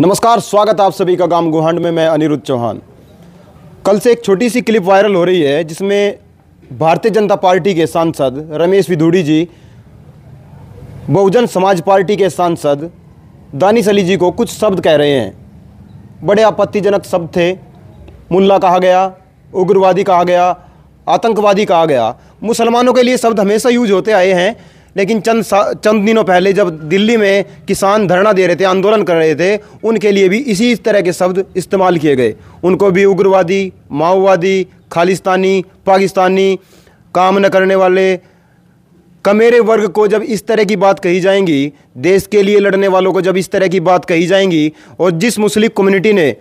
नमस्कार स्वागत आप सभी का गांव गुहांड में मैं अनिरुद्ध चौहान कल से एक छोटी सी क्लिप वायरल हो रही है जिसमें भारतीय जनता पार्टी के सांसद रमेश विधूड़ी जी बहुजन समाज पार्टी के सांसद दानिश अली जी को कुछ शब्द कह रहे हैं बड़े आपत्तिजनक शब्द थे मुल्ला कहा गया उग्रवादी कहा गया आतंकवादी कहा गया मुसलमानों के लिए शब्द हमेशा यूज होते आए हैं लेकिन चंद चंद दिनों पहले जब दिल्ली में किसान धरना दे रहे थे आंदोलन कर रहे थे उनके लिए भी इसी तरह के शब्द इस्तेमाल किए गए उनको भी उग्रवादी माओवादी खालिस्तानी पाकिस्तानी काम न करने वाले कमेरे वर्ग को जब इस तरह की बात कही जाएंगी देश के लिए लड़ने वालों को जब इस तरह की बात कही जाएंगी और जिस मुस्लिम कम्युनिटी ने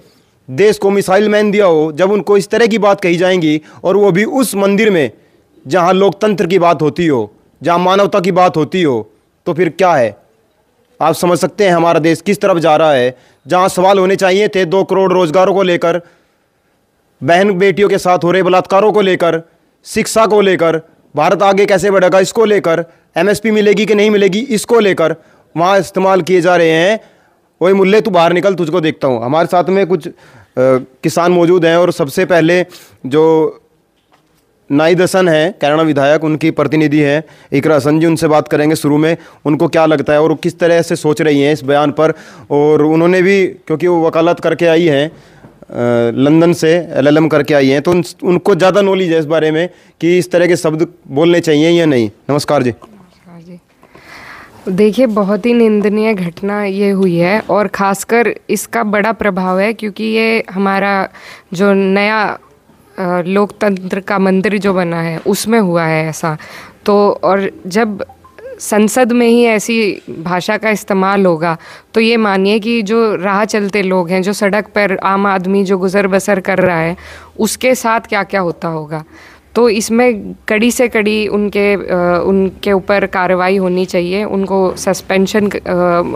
देश को मिसाइल मैन दिया हो जब उनको इस तरह की बात कही जाएंगी और वो भी उस मंदिर में जहाँ लोकतंत्र की बात होती हो जहाँ मानवता की बात होती हो तो फिर क्या है आप समझ सकते हैं हमारा देश किस तरफ जा रहा है जहाँ सवाल होने चाहिए थे दो करोड़ रोजगारों को लेकर बहन बेटियों के साथ हो रहे बलात्कारों को लेकर शिक्षा को लेकर भारत आगे कैसे बढ़ेगा इसको लेकर एमएसपी मिलेगी कि नहीं मिलेगी इसको लेकर वहाँ इस्तेमाल किए जा रहे हैं वही मुल्ले तू बाहर निकल तुझको देखता हूँ हमारे साथ में कुछ आ, किसान मौजूद हैं और सबसे पहले जो नाई दसन है कैराना विधायक उनकी प्रतिनिधि है इकरा हसन जी उनसे बात करेंगे शुरू में उनको क्या लगता है और किस तरह से सोच रही हैं इस बयान पर और उन्होंने भी क्योंकि वो वकालत करके आई हैं लंदन से एलएलएम करके आई हैं तो उन, उनको ज़्यादा नॉलेज है इस बारे में कि इस तरह के शब्द बोलने चाहिए या नहीं नमस्कार जी नमस्कार जी देखिए बहुत ही निंदनीय घटना ये हुई है और ख़ासकर इसका बड़ा प्रभाव है क्योंकि ये हमारा जो नया लोकतंत्र का मंदिर जो बना है उसमें हुआ है ऐसा तो और जब संसद में ही ऐसी भाषा का इस्तेमाल होगा तो ये मानिए कि जो राह चलते लोग हैं जो सड़क पर आम आदमी जो गुज़र बसर कर रहा है उसके साथ क्या क्या होता होगा तो इसमें कड़ी से कड़ी उनके उनके ऊपर कार्रवाई होनी चाहिए उनको सस्पेंशन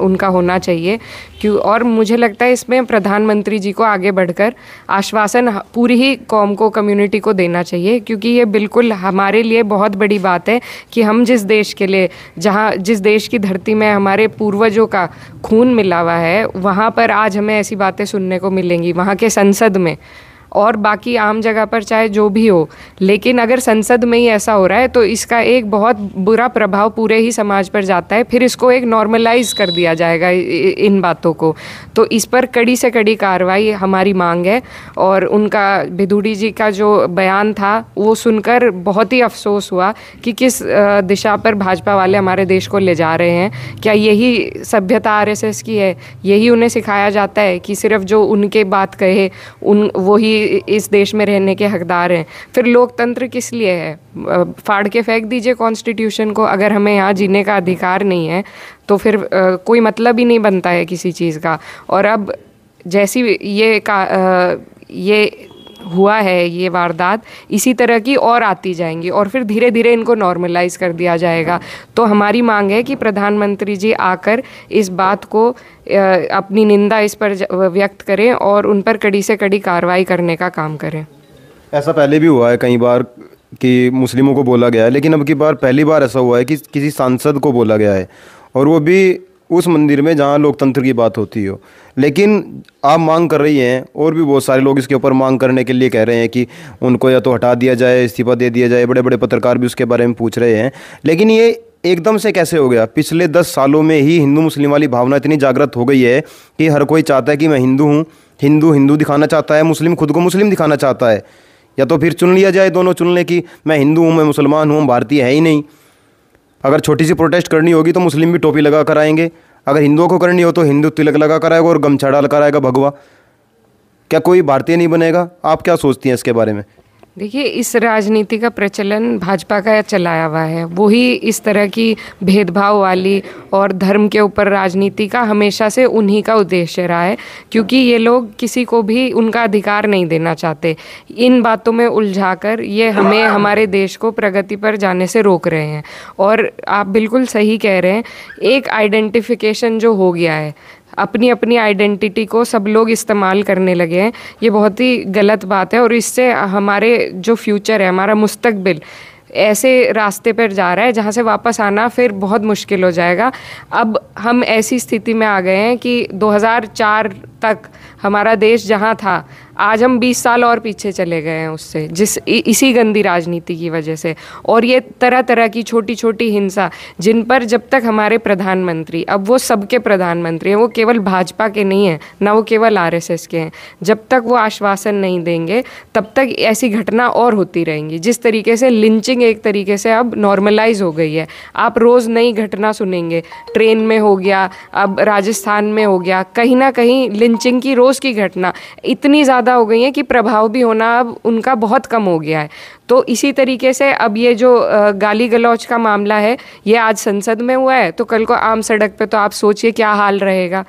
उनका होना चाहिए क्यों और मुझे लगता है इसमें प्रधानमंत्री जी को आगे बढ़कर आश्वासन पूरी ही कौम को कम्युनिटी को देना चाहिए क्योंकि ये बिल्कुल हमारे लिए बहुत बड़ी बात है कि हम जिस देश के लिए जहाँ जिस देश की धरती में हमारे पूर्वजों का खून मिला हुआ है वहाँ पर आज हमें ऐसी बातें सुनने को मिलेंगी वहाँ के संसद में और बाकी आम जगह पर चाहे जो भी हो लेकिन अगर संसद में ही ऐसा हो रहा है तो इसका एक बहुत बुरा प्रभाव पूरे ही समाज पर जाता है फिर इसको एक नॉर्मलाइज कर दिया जाएगा इन बातों को तो इस पर कड़ी से कड़ी कार्रवाई हमारी मांग है और उनका भिदूडी जी का जो बयान था वो सुनकर बहुत ही अफसोस हुआ कि किस दिशा पर भाजपा वाले हमारे देश को ले जा रहे हैं क्या यही सभ्यता आर की है यही उन्हें सिखाया जाता है कि सिर्फ जो उनके बात कहे उन वही इस देश में रहने के हकदार हैं फिर लोकतंत्र किस लिए है फाड़ के फेंक दीजिए कॉन्स्टिट्यूशन को अगर हमें यहाँ जीने का अधिकार नहीं है तो फिर कोई मतलब ही नहीं बनता है किसी चीज़ का और अब जैसी ये का ये हुआ है ये वारदात इसी तरह की और आती जाएंगी और फिर धीरे धीरे इनको नॉर्मलाइज कर दिया जाएगा तो हमारी मांग है कि प्रधानमंत्री जी आकर इस बात को अपनी निंदा इस पर व्यक्त करें और उन पर कड़ी से कड़ी कार्रवाई करने का काम करें ऐसा पहले भी हुआ है कई बार कि मुस्लिमों को बोला गया है लेकिन अब की बार पहली बार ऐसा हुआ है कि किसी सांसद को बोला गया है और वो भी उस मंदिर में जहाँ लोकतंत्र की बात होती हो लेकिन आप मांग कर रही हैं और भी बहुत सारे लोग इसके ऊपर मांग करने के लिए कह रहे हैं कि उनको या तो हटा दिया जाए इस्तीफा दे दिया जाए बड़े बड़े पत्रकार भी उसके बारे में पूछ रहे हैं लेकिन ये एकदम से कैसे हो गया पिछले दस सालों में ही हिंदू मुस्लिम वाली भावना इतनी जागृत हो गई है कि हर कोई चाहता है कि मैं हिंदू हूँ हिंदू हिंदू दिखाना चाहता है मुस्लिम खुद को मुस्लिम दिखाना चाहता है या तो फिर चुन लिया जाए दोनों चुन लें कि मैं हिंदू हूँ मैं मुसलमान हूँ भारतीय है ही नहीं अगर छोटी सी प्रोटेस्ट करनी होगी तो मुस्लिम भी टोपी लगा कर आएंगे अगर हिंदुओं को करनी हो तो हिंदू तिलक लगा कर आएगा और गमछा डाल कर आएगा भगवा क्या कोई भारतीय नहीं बनेगा आप क्या सोचती हैं इसके बारे में देखिए इस राजनीति का प्रचलन भाजपा का चलाया हुआ है वही इस तरह की भेदभाव वाली और धर्म के ऊपर राजनीति का हमेशा से उन्हीं का उद्देश्य रहा है क्योंकि ये लोग किसी को भी उनका अधिकार नहीं देना चाहते इन बातों में उलझाकर ये हमें हमारे देश को प्रगति पर जाने से रोक रहे हैं और आप बिल्कुल सही कह रहे हैं एक आइडेंटिफिकेशन जो हो गया है अपनी अपनी आइडेंटिटी को सब लोग इस्तेमाल करने लगे हैं ये बहुत ही गलत बात है और इससे हमारे जो फ्यूचर है हमारा मुस्तकबिल ऐसे रास्ते पर जा रहा है जहाँ से वापस आना फिर बहुत मुश्किल हो जाएगा अब हम ऐसी स्थिति में आ गए हैं कि 2004 तक हमारा देश जहाँ था आज हम 20 साल और पीछे चले गए हैं उससे जिस इ, इसी गंदी राजनीति की वजह से और ये तरह तरह की छोटी छोटी हिंसा जिन पर जब तक हमारे प्रधानमंत्री अब वो सबके प्रधानमंत्री हैं वो केवल भाजपा के नहीं हैं ना वो केवल आरएसएस के हैं जब तक वो आश्वासन नहीं देंगे तब तक ऐसी घटना और होती रहेंगी जिस तरीके से लिंचिंग एक तरीके से अब नॉर्मलाइज हो गई है आप रोज़ नई घटना सुनेंगे ट्रेन में हो गया अब राजस्थान में हो गया कहीं ना कहीं लिंचिंग की रोज़ की घटना इतनी ज़्यादा ज़्यादा हो गई हैं कि प्रभाव भी होना अब उनका बहुत कम हो गया है तो इसी तरीके से अब ये जो गाली गलौच का मामला है ये आज संसद में हुआ है तो कल को आम सड़क पे तो आप सोचिए क्या हाल रहेगा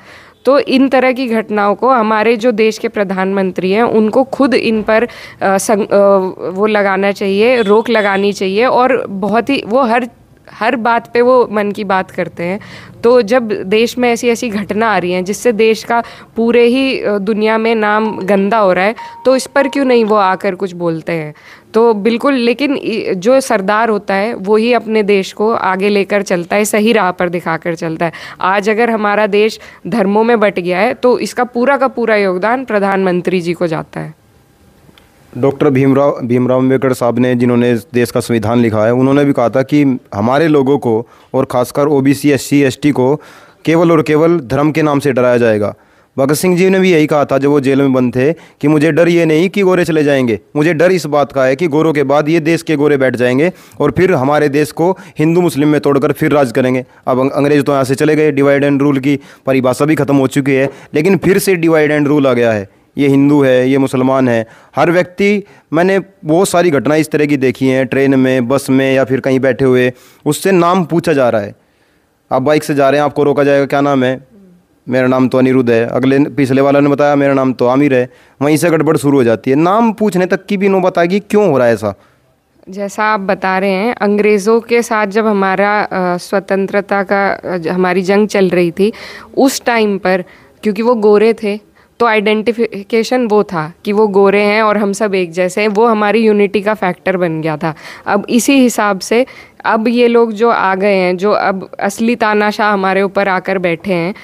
तो इन तरह की घटनाओं को हमारे जो देश के प्रधानमंत्री हैं उनको खुद इन पर आ, संग, आ, वो लगाना चाहिए रोक लगानी चाहिए और बहुत ही वो हर हर बात पे वो मन की बात करते हैं तो जब देश में ऐसी ऐसी घटना आ रही है जिससे देश का पूरे ही दुनिया में नाम गंदा हो रहा है तो इस पर क्यों नहीं वो आकर कुछ बोलते हैं तो बिल्कुल लेकिन जो सरदार होता है वो ही अपने देश को आगे लेकर चलता है सही राह पर दिखाकर चलता है आज अगर हमारा देश धर्मों में बट गया है तो इसका पूरा का पूरा योगदान प्रधानमंत्री जी को जाता है डॉक्टर भीमराव भीमराव अम्बेडकर साहब ने जिन्होंने देश का संविधान लिखा है उन्होंने भी कहा था कि हमारे लोगों को और ख़ासकर O B C S C S T को केवल और केवल धर्म के नाम से डराया जाएगा भगत सिंह जी ने भी यही कहा था जब वो जेल में बंद थे कि मुझे डर ये नहीं कि गोरे चले जाएंगे मुझे डर इस बात का है कि गोरों के बाद ये देश के गोरे बैठ जाएंगे और फिर हमारे देश को हिंदू मुस्लिम में तोड़कर फिर राज करेंगे अब अंग्रेज तो यहाँ से चले गए डिवाइड एंड रूल की परिभाषा भी खत्म हो चुकी है लेकिन फिर से डिवाइड एंड रूल आ गया है ये हिंदू है ये मुसलमान है हर व्यक्ति मैंने बहुत सारी घटनाएं इस तरह की देखी हैं ट्रेन में बस में या फिर कहीं बैठे हुए उससे नाम पूछा जा रहा है आप बाइक से जा रहे हैं आपको रोका जाएगा क्या नाम है मेरा नाम तो अनिरुद्ध है अगले पिछले वाला ने बताया मेरा नाम तो आमिर है वहीं से गड़बड़ शुरू हो जाती है नाम पूछने तक की भी नौबत आएगी क्यों हो रहा है ऐसा जैसा आप बता रहे हैं अंग्रेज़ों के साथ जब हमारा स्वतंत्रता का हमारी जंग चल रही थी उस टाइम पर क्योंकि वो गोरे थे तो आइडेंटिफिकेशन वो था कि वो गोरे हैं और हम सब एक जैसे हैं वो हमारी यूनिटी का फैक्टर बन गया था अब इसी हिसाब से अब ये लोग जो आ गए हैं जो अब असली तानाशाह हमारे ऊपर आकर बैठे हैं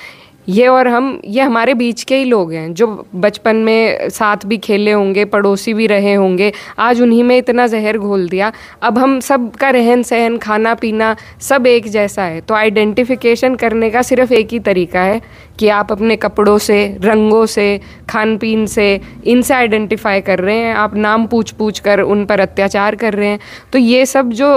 ये और हम ये हमारे बीच के ही लोग हैं जो बचपन में साथ भी खेले होंगे पड़ोसी भी रहे होंगे आज उन्हीं में इतना जहर घोल दिया अब हम सब का रहन सहन खाना पीना सब एक जैसा है तो आइडेंटिफिकेशन करने का सिर्फ एक ही तरीका है कि आप अपने कपड़ों से रंगों से खान पीन से इनसे आइडेंटिफाई कर रहे हैं आप नाम पूछ पूछ कर उन पर अत्याचार कर रहे हैं तो ये सब जो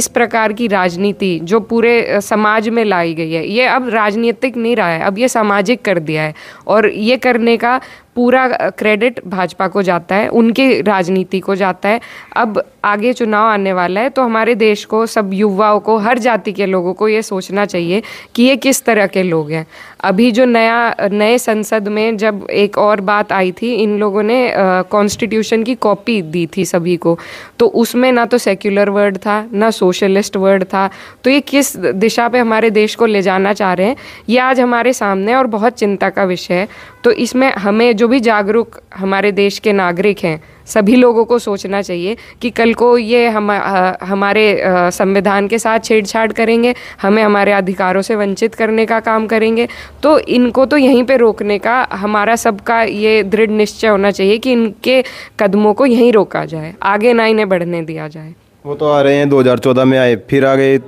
इस प्रकार की राजनीति जो पूरे समाज में लाई गई है ये अब राजनीतिक नहीं रहा है अब ये सामाजिक कर दिया है और ये करने का पूरा क्रेडिट भाजपा को जाता है उनके राजनीति को जाता है अब आगे चुनाव आने वाला है तो हमारे देश को सब युवाओं को हर जाति के लोगों को ये सोचना चाहिए कि ये किस तरह के लोग हैं अभी जो नया नए संसद में जब एक और बात आई थी इन लोगों ने कॉन्स्टिट्यूशन की कॉपी दी थी सभी को तो उसमें ना तो सेक्युलर वर्ड था ना सोशलिस्ट वर्ड था तो ये किस दिशा पे हमारे देश को ले जाना चाह रहे हैं ये आज हमारे सामने और बहुत चिंता का विषय है तो इसमें हमें जो जो भी जागरूक हमारे देश के नागरिक हैं सभी लोगों को सोचना चाहिए कि कल को ये हम हमारे संविधान के साथ छेड़छाड़ करेंगे हमें हमारे अधिकारों से वंचित करने का काम करेंगे तो इनको तो यहीं पे रोकने का हमारा सबका ये दृढ़ निश्चय होना चाहिए कि इनके कदमों को यहीं रोका जाए आगे ना इन्हें बढ़ने दिया जाए वो तो आ रहे हैं 2014 में आए फिर आ गए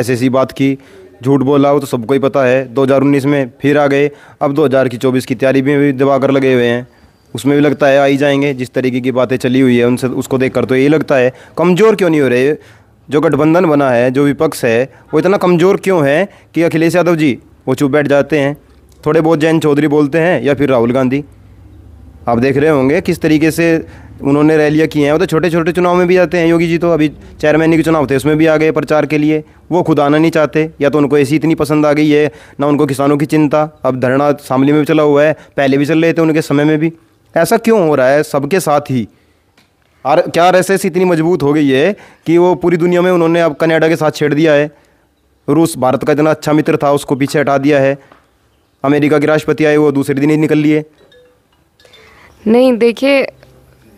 ऐसी ऐसी बात की झूठ बोला वो तो सबको ही पता है 2019 में फिर आ गए अब 2024 की तैयारी में भी दबा कर लगे हुए हैं उसमें भी लगता है आ ही जाएंगे जिस तरीके की बातें चली हुई है उनसे उसको देख कर तो यही लगता है कमज़ोर क्यों नहीं हो रहे जो गठबंधन बना है जो विपक्ष है वो इतना कमज़ोर क्यों है कि अखिलेश यादव जी वो चुप बैठ जाते हैं थोड़े बहुत जैन चौधरी बोलते हैं या फिर राहुल गांधी आप देख रहे होंगे किस तरीके से उन्होंने रैलियाँ की हैं वो तो छोटे छोटे चुनाव में भी जाते हैं योगी जी तो अभी चेयरमैन के चुनाव थे उसमें भी आ गए प्रचार के लिए वो खुद आना नहीं चाहते या तो उनको ऐसी इतनी पसंद आ गई है ना उनको किसानों की चिंता अब धरना शामली में भी चला हुआ है पहले भी चल रहे थे उनके समय में भी ऐसा क्यों हो रहा है सबके साथ ही आर क्या आर इतनी मजबूत हो गई है कि वो पूरी दुनिया में उन्होंने अब कनाडा के साथ छेड़ दिया है रूस भारत का इतना अच्छा मित्र था उसको पीछे हटा दिया है अमेरिका के राष्ट्रपति आए वो दूसरे दिन ही निकल लिए नहीं देखिए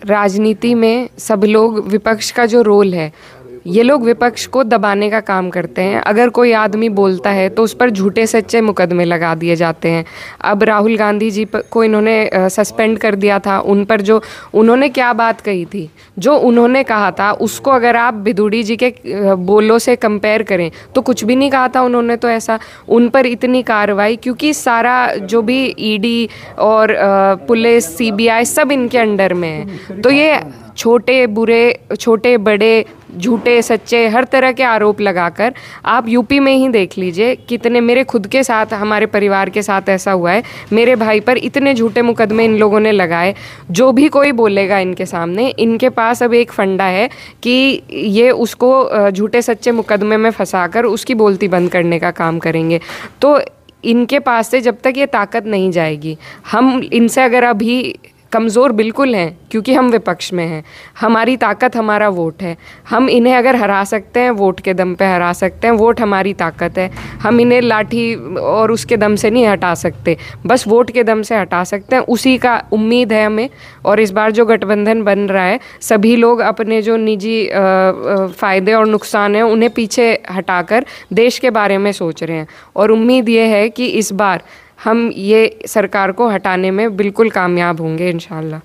राजनीति में सब लोग विपक्ष का जो रोल है ये लोग विपक्ष को दबाने का काम करते हैं अगर कोई आदमी बोलता है तो उस पर झूठे सच्चे मुकदमे लगा दिए जाते हैं अब राहुल गांधी जी को इन्होंने सस्पेंड कर दिया था उन पर जो उन्होंने क्या बात कही थी जो उन्होंने कहा था उसको अगर आप बिदुड़ी जी के बोलों से कंपेयर करें तो कुछ भी नहीं कहा था उन्होंने तो ऐसा उन पर इतनी कार्रवाई क्योंकि सारा जो भी ईडी e और पुलिस सीबीआई सब इनके अंडर में है तो ये छोटे बुरे छोटे बड़े झूठे सच्चे हर तरह के आरोप लगाकर आप यूपी में ही देख लीजिए कितने मेरे खुद के साथ हमारे परिवार के साथ ऐसा हुआ है मेरे भाई पर इतने झूठे मुकदमे इन लोगों ने लगाए जो भी कोई बोलेगा इनके सामने इनके पास अब एक फंडा है कि ये उसको झूठे सच्चे मुकदमे में फंसा कर उसकी बोलती बंद करने का काम करेंगे तो इनके पास से जब तक ये ताकत नहीं जाएगी हम इनसे अगर अभी कमज़ोर बिल्कुल हैं क्योंकि हम विपक्ष में हैं हमारी ताकत हमारा वोट है हम इन्हें अगर हरा सकते हैं वोट के दम पे हरा सकते हैं वोट हमारी ताकत है हम इन्हें लाठी और उसके दम से नहीं हटा सकते बस वोट के दम से हटा सकते हैं उसी का उम्मीद है हमें और इस बार जो गठबंधन बन रहा है सभी लोग अपने जो निजी फ़ायदे और नुकसान हैं उन्हें पीछे हटाकर देश के बारे में सोच रहे हैं और उम्मीद ये है कि इस बार हम ये सरकार को हटाने में बिल्कुल कामयाब होंगे इनशाला